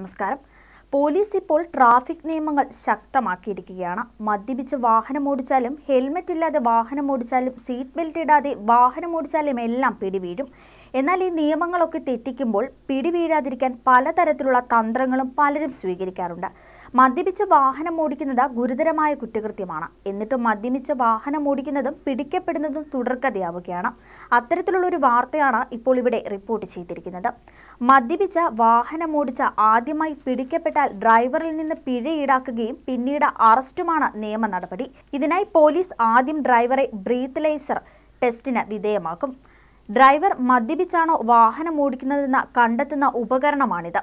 നമസ്കാരം പോലീസ് ഇപ്പോൾ ട്രാഫിക് നിയമങ്ങൾ ശക്തമാക്കിയിരിക്കുകയാണ് മദ്യപിച്ച് ഓടിച്ചാലും ഹെൽമറ്റ് ഇല്ലാതെ വാഹനം ഓടിച്ചാലും സീറ്റ് ബെൽറ്റ് ഇടാതെ വാഹനം ഓടിച്ചാലും എല്ലാം പിടിവീഴും എന്നാൽ ഈ നിയമങ്ങളൊക്കെ തെറ്റിക്കുമ്പോൾ പിടിവീഴാതിരിക്കാൻ പലതരത്തിലുള്ള തന്ത്രങ്ങളും പലരും സ്വീകരിക്കാറുണ്ട് മദ്യപിച്ച് വാഹനം ഓടിക്കുന്നത് ഗുരുതരമായ കുറ്റകൃത്യമാണ് എന്നിട്ടും മദ്യപിച്ച് വാഹനം ഓടിക്കുന്നതും പിടിക്കപ്പെടുന്നതും തുടർക്കഥയാവുകയാണ് അത്തരത്തിലുള്ള ഒരു വാർത്തയാണ് ഇപ്പോൾ ഇവിടെ റിപ്പോർട്ട് ചെയ്തിരിക്കുന്നത് മദ്യപിച്ച് വാഹനം ഓടിച്ച ആദ്യമായി പിടിക്കപ്പെട്ടാൽ ഡ്രൈവറിൽ നിന്ന് പിഴ ഈടാക്കുകയും പിന്നീട് അറസ്റ്റുമാണ് നിയമ നടപടി ഇതിനായി പോലീസ് ആദ്യം ഡ്രൈവറെ ബ്രീത്ത്ലൈസർ ടെസ്റ്റിന് വിധേയമാക്കും ഡ്രൈവർ മദ്യപിച്ചാണോ വാഹനം ഓടിക്കുന്നതെന്ന് കണ്ടെത്തുന്ന ഉപകരണമാണിത്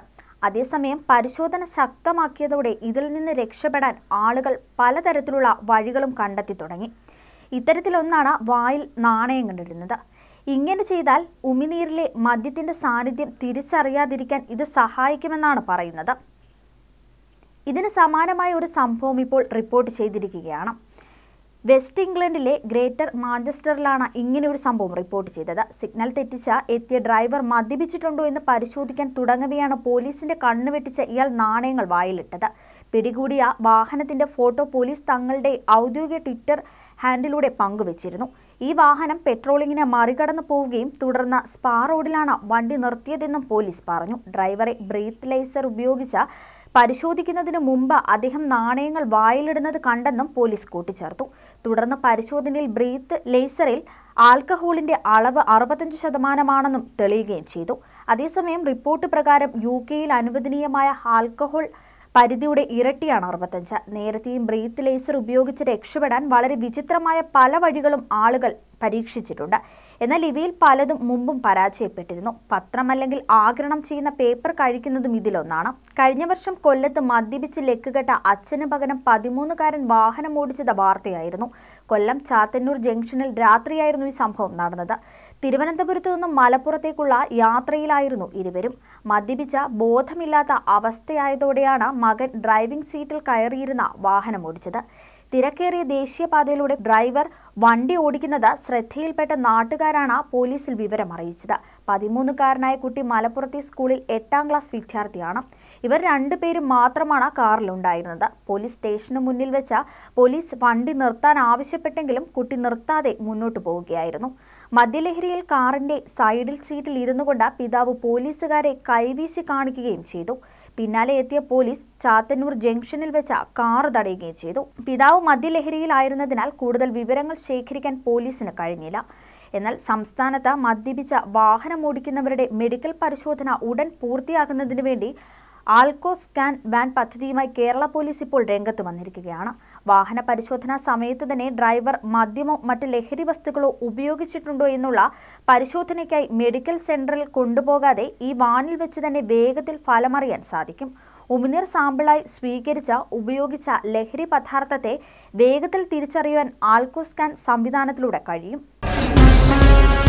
അതേസമയം പരിശോധന ശക്തമാക്കിയതോടെ ഇതിൽ നിന്ന് രക്ഷപ്പെടാൻ ആളുകൾ പലതരത്തിലുള്ള വഴികളും കണ്ടെത്തി തുടങ്ങി ഇത്തരത്തിലൊന്നാണ് വായിൽ നാണയം കണ്ടിരുന്നത് ഇങ്ങനെ ചെയ്താൽ ഉമിനീരിലെ മദ്യത്തിൻ്റെ സാന്നിധ്യം തിരിച്ചറിയാതിരിക്കാൻ ഇത് സഹായിക്കുമെന്നാണ് പറയുന്നത് ഇതിന് സമാനമായ ഒരു സംഭവം ഇപ്പോൾ റിപ്പോർട്ട് ചെയ്തിരിക്കുകയാണ് വെസ്റ്റ് ഇംഗ്ലണ്ടിലെ ഗ്രേറ്റർ മാഞ്ചസ്റ്ററിലാണ് ഇങ്ങനെ ഒരു സംഭവം റിപ്പോർട്ട് ചെയ്തത് സിഗ്നൽ തെറ്റിച്ച എത്തിയ ഡ്രൈവർ മദ്യപിച്ചിട്ടുണ്ടോ എന്ന് പരിശോധിക്കാൻ തുടങ്ങവെയാണ് പോലീസിന്റെ വെട്ടിച്ച ഇയാൾ നാണയങ്ങൾ വായിലിട്ടത് പിടികൂടിയ വാഹനത്തിന്റെ ഫോട്ടോ പോലീസ് തങ്ങളുടെ ഔദ്യോഗിക ട്വിറ്റർ ഹാൻഡിലൂടെ പങ്കുവച്ചിരുന്നു ഈ വാഹനം പെട്രോളിങ്ങിന് മറികടന്നു പോവുകയും തുടർന്ന് സ്പാ റോഡിലാണ് വണ്ടി നിർത്തിയതെന്നും പോലീസ് പറഞ്ഞു ഡ്രൈവറെ ബ്രീത്ത് ലേസർ ഉപയോഗിച്ച പരിശോധിക്കുന്നതിന് മുമ്പ് അദ്ദേഹം നാണയങ്ങൾ വായിലിടുന്നത് കണ്ടെന്നും പോലീസ് കൂട്ടിച്ചേർത്തു തുടർന്ന് പരിശോധനയിൽ ബ്രീത്ത് ലേസറിൽ ആൽക്കഹോളിന്റെ അളവ് അറുപത്തഞ്ച് ശതമാനമാണെന്നും തെളിയുകയും ചെയ്തു അതേസമയം റിപ്പോർട്ട് പ്രകാരം യു കെയിൽ അനുവദനീയമായ ആൽക്കഹോൾ പരിധിയുടെ ഇരട്ടിയാണ് അറുപത്തഞ്ച് നേരത്തെയും ബ്രീത്ത് ലേസർ ഉപയോഗിച്ച് രക്ഷപ്പെടാൻ വളരെ വിചിത്രമായ പല വഴികളും ആളുകൾ പരീക്ഷിച്ചിട്ടുണ്ട് എന്നാൽ ഇവയിൽ പലതും മുമ്പും പരാജയപ്പെട്ടിരുന്നു പത്രം അല്ലെങ്കിൽ ആഗ്രഹണം ചെയ്യുന്ന പേപ്പർ കഴിക്കുന്നതും ഇതിലൊന്നാണ് കഴിഞ്ഞ വർഷം കൊല്ലത്ത് മദ്യപിച്ച് ലെക്കുകെട്ട അച്ഛന് പകരം പതിമൂന്നുകാരൻ വാഹനം ഓടിച്ചത് വാർത്തയായിരുന്നു കൊല്ലം ചാത്തന്നൂർ ജംഗ്ഷനിൽ രാത്രിയായിരുന്നു ഈ സംഭവം നടന്നത് തിരുവനന്തപുരത്തു നിന്നും മലപ്പുറത്തേക്കുള്ള യാത്രയിലായിരുന്നു ഇരുവരും മദ്യപിച്ച ബോധമില്ലാത്ത അവസ്ഥയായതോടെയാണ് മകൻ ഡ്രൈവിംഗ് സീറ്റിൽ കയറിയിരുന്ന വാഹനം ഓടിച്ചത് തിരക്കേറിയ ദേശീയപാതയിലൂടെ ഡ്രൈവർ വണ്ടി ഓടിക്കുന്നത് ശ്രദ്ധയിൽപ്പെട്ട നാട്ടുകാരാണ് പോലീസിൽ വിവരം അറിയിച്ചത് പതിമൂന്നുകാരനായ കുട്ടി മലപ്പുറത്തെ സ്കൂളിൽ എട്ടാം ക്ലാസ് വിദ്യാർത്ഥിയാണ് ഇവർ രണ്ടുപേരും മാത്രമാണ് കാറിലുണ്ടായിരുന്നത് പോലീസ് സ്റ്റേഷന് മുന്നിൽ വെച്ച പോലീസ് വണ്ടി നിർത്താൻ ആവശ്യപ്പെട്ടെങ്കിലും കുട്ടി നിർത്താതെ മുന്നോട്ട് പോവുകയായിരുന്നു മദ്യലഹരിയിൽ കാറിന്റെ സൈഡിൽ സീറ്റിൽ ഇരുന്നു കൊണ്ട് പിതാവ് പോലീസുകാരെ കൈവീശി കാണിക്കുകയും ചെയ്തു പിന്നാലെ എത്തിയ പോലീസ് ചാത്തന്നൂർ ജംഗ്ഷനിൽ വെച്ച കാർ തടയുകയും ചെയ്തു പിതാവ് മദ്യലഹരിയിലായിരുന്നതിനാൽ കൂടുതൽ വിവരങ്ങൾ ശേഖരിക്കാൻ പോലീസിന് കഴിഞ്ഞില്ല എന്നാൽ സംസ്ഥാനത്ത് മദ്യപിച്ച ഓടിക്കുന്നവരുടെ മെഡിക്കൽ പരിശോധന ഉടൻ പൂർത്തിയാക്കുന്നതിന് വേണ്ടി ആൽക്കോ സ്കാൻ വാൻ പദ്ധതിയുമായി കേരള പോലീസ് ഇപ്പോൾ രംഗത്ത് വന്നിരിക്കുകയാണ് വാഹന പരിശോധനാ സമയത്ത് തന്നെ ഡ്രൈവർ മദ്യമോ മറ്റ് ലഹരി വസ്തുക്കളോ ഉപയോഗിച്ചിട്ടുണ്ടോ എന്നുള്ള പരിശോധനയ്ക്കായി മെഡിക്കൽ സെന്ററിൽ കൊണ്ടുപോകാതെ ഈ വാനിൽ വെച്ച് തന്നെ വേഗത്തിൽ ഫലമറിയാൻ സാധിക്കും ഉമിനീർ സാമ്പിളായി സ്വീകരിച്ച ഉപയോഗിച്ച ലഹരി പദാർത്ഥത്തെ വേഗത്തിൽ തിരിച്ചറിയുവാൻ ആൽക്കോസ്കാൻ സംവിധാനത്തിലൂടെ കഴിയും